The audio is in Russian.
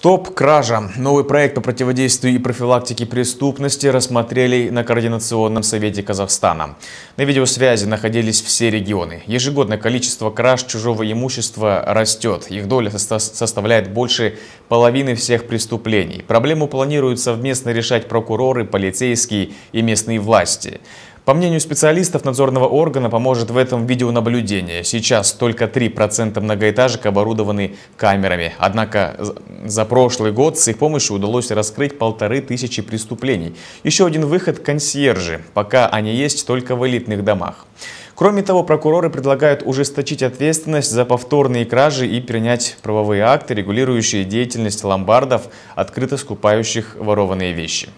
Стоп кража. Новый проект по противодействию и профилактике преступности рассмотрели на Координационном совете Казахстана. На видеосвязи находились все регионы. Ежегодно количество краж чужого имущества растет. Их доля составляет больше половины всех преступлений. Проблему планируют совместно решать прокуроры, полицейские и местные власти. По мнению специалистов надзорного органа, поможет в этом видеонаблюдение. Сейчас только 3% многоэтажек оборудованы камерами. Однако за прошлый год с их помощью удалось раскрыть полторы тысячи преступлений. Еще один выход – консьержи. Пока они есть только в элитных домах. Кроме того, прокуроры предлагают ужесточить ответственность за повторные кражи и принять правовые акты, регулирующие деятельность ломбардов, открыто скупающих ворованные вещи.